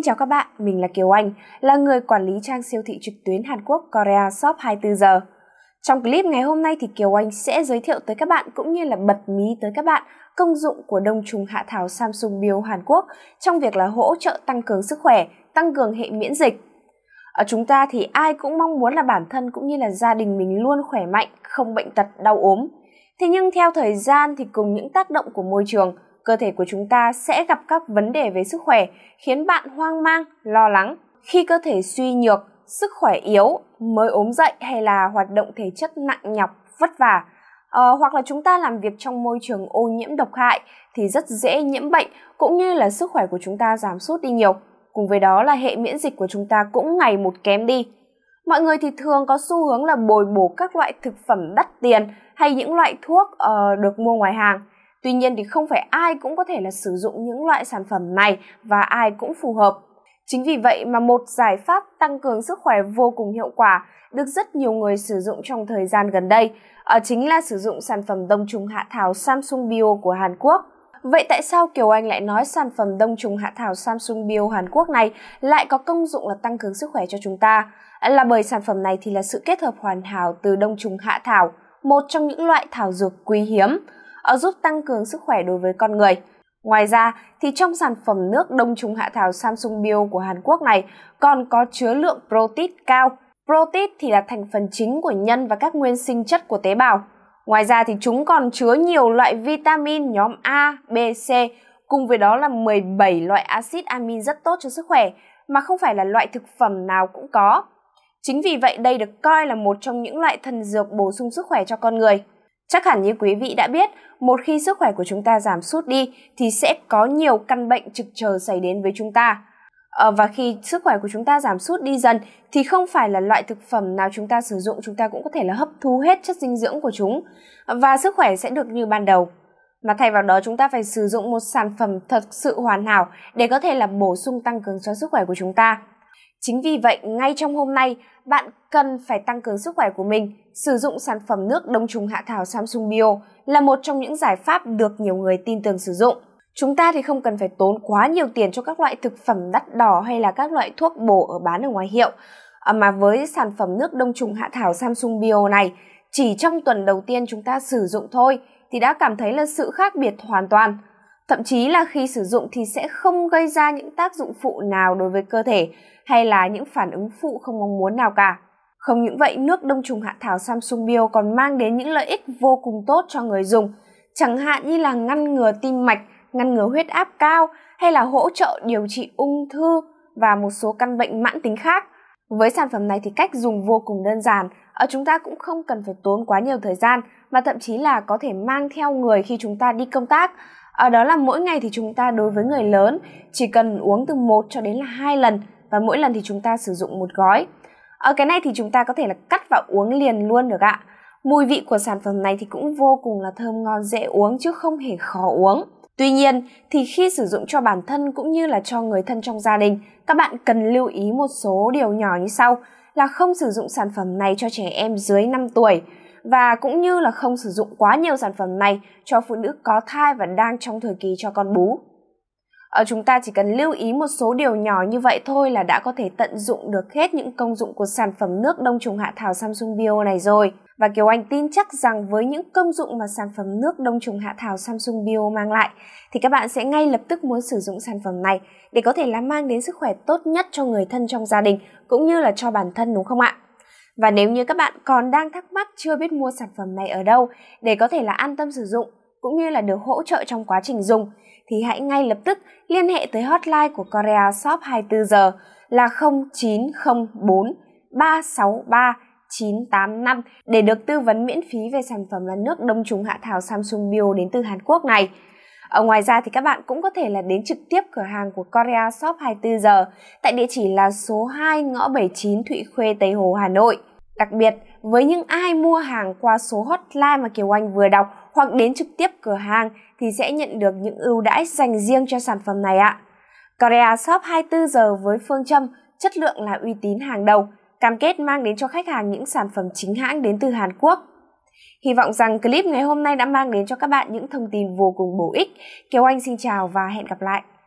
Xin chào các bạn, mình là Kiều Anh, là người quản lý trang siêu thị trực tuyến Hàn Quốc Korea Shop 24 giờ. Trong clip ngày hôm nay thì Kiều Anh sẽ giới thiệu tới các bạn cũng như là bật mí tới các bạn công dụng của đông trùng hạ thảo Samsung Bio Hàn Quốc trong việc là hỗ trợ tăng cường sức khỏe, tăng cường hệ miễn dịch. Ở chúng ta thì ai cũng mong muốn là bản thân cũng như là gia đình mình luôn khỏe mạnh, không bệnh tật, đau ốm. Thế nhưng theo thời gian thì cùng những tác động của môi trường – cơ thể của chúng ta sẽ gặp các vấn đề về sức khỏe, khiến bạn hoang mang, lo lắng. Khi cơ thể suy nhược, sức khỏe yếu, mới ốm dậy hay là hoạt động thể chất nặng nhọc, vất vả, ờ, hoặc là chúng ta làm việc trong môi trường ô nhiễm độc hại thì rất dễ nhiễm bệnh cũng như là sức khỏe của chúng ta giảm sút đi nhiều. Cùng với đó là hệ miễn dịch của chúng ta cũng ngày một kém đi. Mọi người thì thường có xu hướng là bồi bổ các loại thực phẩm đắt tiền hay những loại thuốc uh, được mua ngoài hàng Tuy nhiên thì không phải ai cũng có thể là sử dụng những loại sản phẩm này và ai cũng phù hợp. Chính vì vậy mà một giải pháp tăng cường sức khỏe vô cùng hiệu quả được rất nhiều người sử dụng trong thời gian gần đây, ở ờ, chính là sử dụng sản phẩm đông trùng hạ thảo Samsung Bio của Hàn Quốc. Vậy tại sao Kiều Anh lại nói sản phẩm đông trùng hạ thảo Samsung Bio Hàn Quốc này lại có công dụng là tăng cường sức khỏe cho chúng ta? Là bởi sản phẩm này thì là sự kết hợp hoàn hảo từ đông trùng hạ thảo, một trong những loại thảo dược quý hiếm, ở giúp tăng cường sức khỏe đối với con người. Ngoài ra, thì trong sản phẩm nước đông trùng hạ thảo Samsung Bio của Hàn Quốc này còn có chứa lượng protein cao. Protein thì là thành phần chính của nhân và các nguyên sinh chất của tế bào. Ngoài ra thì chúng còn chứa nhiều loại vitamin nhóm A, B, C, cùng với đó là 17 loại axit amin rất tốt cho sức khỏe, mà không phải là loại thực phẩm nào cũng có. Chính vì vậy đây được coi là một trong những loại thần dược bổ sung sức khỏe cho con người. Chắc hẳn như quý vị đã biết, một khi sức khỏe của chúng ta giảm sút đi thì sẽ có nhiều căn bệnh trực chờ xảy đến với chúng ta. À, và khi sức khỏe của chúng ta giảm sút đi dần thì không phải là loại thực phẩm nào chúng ta sử dụng chúng ta cũng có thể là hấp thu hết chất dinh dưỡng của chúng và sức khỏe sẽ được như ban đầu. Mà thay vào đó chúng ta phải sử dụng một sản phẩm thật sự hoàn hảo để có thể là bổ sung tăng cường cho sức khỏe của chúng ta. Chính vì vậy, ngay trong hôm nay, bạn cần phải tăng cường sức khỏe của mình. Sử dụng sản phẩm nước đông trùng hạ thảo Samsung Bio là một trong những giải pháp được nhiều người tin tưởng sử dụng. Chúng ta thì không cần phải tốn quá nhiều tiền cho các loại thực phẩm đắt đỏ hay là các loại thuốc bổ ở bán ở ngoài hiệu. À, mà với sản phẩm nước đông trùng hạ thảo Samsung Bio này, chỉ trong tuần đầu tiên chúng ta sử dụng thôi thì đã cảm thấy là sự khác biệt hoàn toàn thậm chí là khi sử dụng thì sẽ không gây ra những tác dụng phụ nào đối với cơ thể hay là những phản ứng phụ không mong muốn nào cả. Không những vậy, nước đông trùng hạ thảo Samsung Bio còn mang đến những lợi ích vô cùng tốt cho người dùng, chẳng hạn như là ngăn ngừa tim mạch, ngăn ngừa huyết áp cao hay là hỗ trợ điều trị ung thư và một số căn bệnh mãn tính khác. Với sản phẩm này thì cách dùng vô cùng đơn giản, ở chúng ta cũng không cần phải tốn quá nhiều thời gian mà thậm chí là có thể mang theo người khi chúng ta đi công tác ở ờ, đó là mỗi ngày thì chúng ta đối với người lớn chỉ cần uống từ 1 cho đến là hai lần và mỗi lần thì chúng ta sử dụng một gói ở ờ, cái này thì chúng ta có thể là cắt và uống liền luôn được ạ mùi vị của sản phẩm này thì cũng vô cùng là thơm ngon dễ uống chứ không hề khó uống tuy nhiên thì khi sử dụng cho bản thân cũng như là cho người thân trong gia đình các bạn cần lưu ý một số điều nhỏ như sau là không sử dụng sản phẩm này cho trẻ em dưới 5 tuổi và cũng như là không sử dụng quá nhiều sản phẩm này cho phụ nữ có thai và đang trong thời kỳ cho con bú. Ở ờ, chúng ta chỉ cần lưu ý một số điều nhỏ như vậy thôi là đã có thể tận dụng được hết những công dụng của sản phẩm nước đông trùng hạ thảo Samsung Bio này rồi. Và Kiều Anh tin chắc rằng với những công dụng mà sản phẩm nước đông trùng hạ thảo Samsung Bio mang lại thì các bạn sẽ ngay lập tức muốn sử dụng sản phẩm này để có thể làm mang đến sức khỏe tốt nhất cho người thân trong gia đình cũng như là cho bản thân đúng không ạ? Và nếu như các bạn còn đang thắc mắc chưa biết mua sản phẩm này ở đâu để có thể là an tâm sử dụng cũng như là được hỗ trợ trong quá trình dùng thì hãy ngay lập tức liên hệ tới hotline của Korea Shop 24 giờ là 0904 363 985 để được tư vấn miễn phí về sản phẩm là nước đông trùng hạ thảo Samsung Bio đến từ Hàn Quốc này. Ở ngoài ra thì các bạn cũng có thể là đến trực tiếp cửa hàng của Korea Shop 24 giờ tại địa chỉ là số 2 ngõ 79 Thụy Khuê, Tây Hồ, Hà Nội. Đặc biệt, với những ai mua hàng qua số hotline mà Kiều Anh vừa đọc hoặc đến trực tiếp cửa hàng thì sẽ nhận được những ưu đãi dành riêng cho sản phẩm này ạ. Korea Shop 24 giờ với phương châm chất lượng là uy tín hàng đầu, cam kết mang đến cho khách hàng những sản phẩm chính hãng đến từ Hàn Quốc. Hy vọng rằng clip ngày hôm nay đã mang đến cho các bạn những thông tin vô cùng bổ ích. Kiều Anh xin chào và hẹn gặp lại.